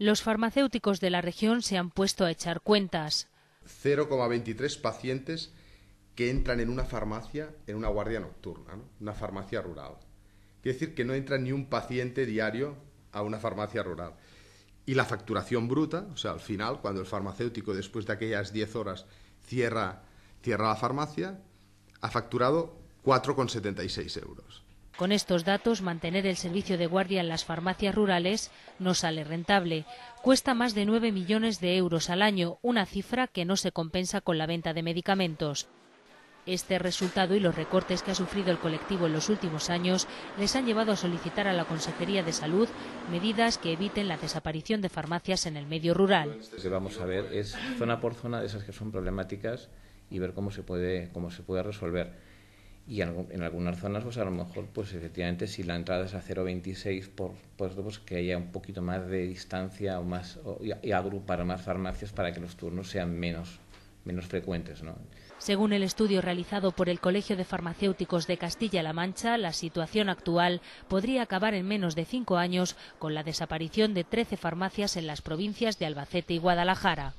los farmacéuticos de la región se han puesto a echar cuentas. 0,23 pacientes que entran en una farmacia, en una guardia nocturna, una farmacia rural. Quiere decir que no entra ni un paciente diario a una farmacia rural. Y la facturación bruta, o sea, al final, cuando el farmacéutico, después de aquellas 10 horas, cierra, cierra la farmacia, ha facturado 4,76 euros. Con estos datos, mantener el servicio de guardia en las farmacias rurales no sale rentable. Cuesta más de 9 millones de euros al año, una cifra que no se compensa con la venta de medicamentos. Este resultado y los recortes que ha sufrido el colectivo en los últimos años les han llevado a solicitar a la Consejería de Salud medidas que eviten la desaparición de farmacias en el medio rural. Lo que vamos a ver zona por zona de esas que son problemáticas y ver cómo se puede resolver y en algunas zonas pues a lo mejor pues efectivamente si la entrada es a 0,26 por pues, pues que haya un poquito más de distancia o más y, agrupar más farmacias para que los turnos sean menos menos frecuentes ¿no? Según el estudio realizado por el Colegio de Farmacéuticos de Castilla-La Mancha, la situación actual podría acabar en menos de cinco años con la desaparición de 13 farmacias en las provincias de Albacete y Guadalajara.